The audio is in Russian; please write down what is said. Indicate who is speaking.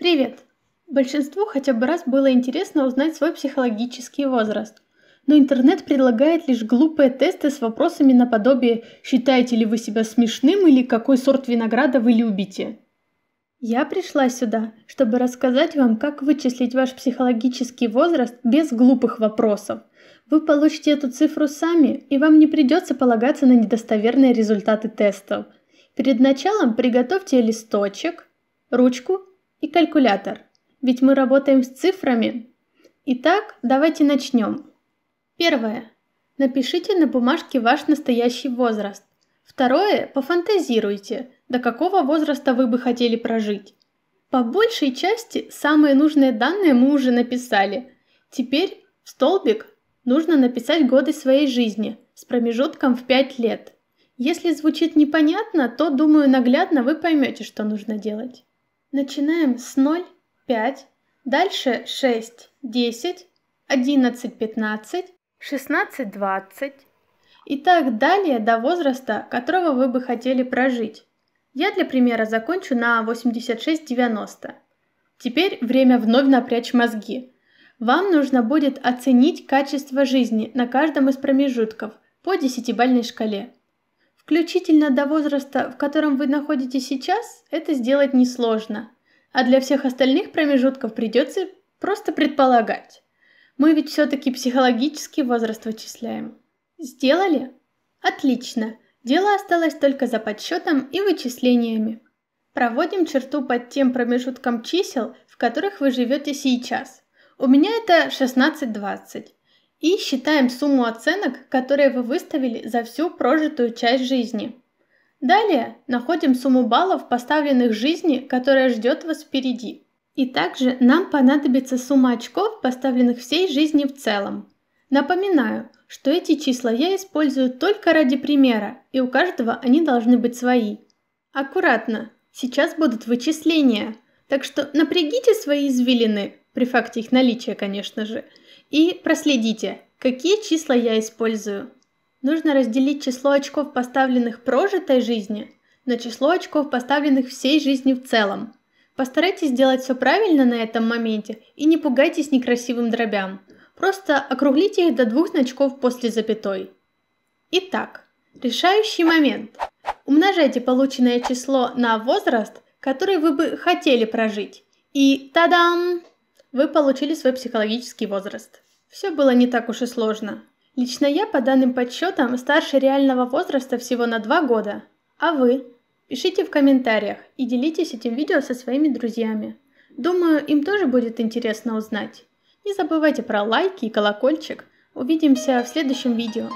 Speaker 1: Привет! Большинству хотя бы раз было интересно узнать свой психологический возраст. Но интернет предлагает лишь глупые тесты с вопросами наподобие «Считаете ли вы себя смешным?» или «Какой сорт винограда вы любите?» Я пришла сюда, чтобы рассказать вам, как вычислить ваш психологический возраст без глупых вопросов. Вы получите эту цифру сами, и вам не придется полагаться на недостоверные результаты тестов. Перед началом приготовьте листочек, ручку и калькулятор, ведь мы работаем с цифрами. Итак, давайте начнем. Первое. Напишите на бумажке ваш настоящий возраст. Второе. Пофантазируйте, до какого возраста вы бы хотели прожить. По большей части самые нужные данные мы уже написали. Теперь в столбик нужно написать годы своей жизни с промежутком в 5 лет. Если звучит непонятно, то, думаю, наглядно вы поймете, что нужно делать. Начинаем с 0, 5, дальше 6, 10, 11, 15, 16, 20 и так далее до возраста, которого вы бы хотели прожить. Я для примера закончу на 86-90. Теперь время вновь напрячь мозги. Вам нужно будет оценить качество жизни на каждом из промежутков по десятибальной шкале. Включительно до возраста, в котором вы находитесь сейчас, это сделать несложно, а для всех остальных промежутков придется просто предполагать. Мы ведь все-таки психологический возраст вычисляем. Сделали? Отлично. Дело осталось только за подсчетом и вычислениями. Проводим черту под тем промежутком чисел, в которых вы живете сейчас. У меня это 16-20 и считаем сумму оценок, которые вы выставили за всю прожитую часть жизни. Далее находим сумму баллов, поставленных жизни, которая ждет вас впереди. И также нам понадобится сумма очков, поставленных всей жизни в целом. Напоминаю, что эти числа я использую только ради примера, и у каждого они должны быть свои. Аккуратно, сейчас будут вычисления, так что напрягите свои извилины, при факте их наличия, конечно же – и проследите, какие числа я использую. Нужно разделить число очков, поставленных прожитой жизни, на число очков, поставленных всей жизни в целом. Постарайтесь сделать все правильно на этом моменте и не пугайтесь некрасивым дробям. Просто округлите их до двух значков после запятой. Итак, решающий момент. Умножайте полученное число на возраст, который вы бы хотели прожить. И тадам! Вы получили свой психологический возраст. Все было не так уж и сложно. Лично я, по данным подсчетам, старше реального возраста всего на 2 года. А вы? Пишите в комментариях и делитесь этим видео со своими друзьями. Думаю, им тоже будет интересно узнать. Не забывайте про лайки и колокольчик. Увидимся в следующем видео.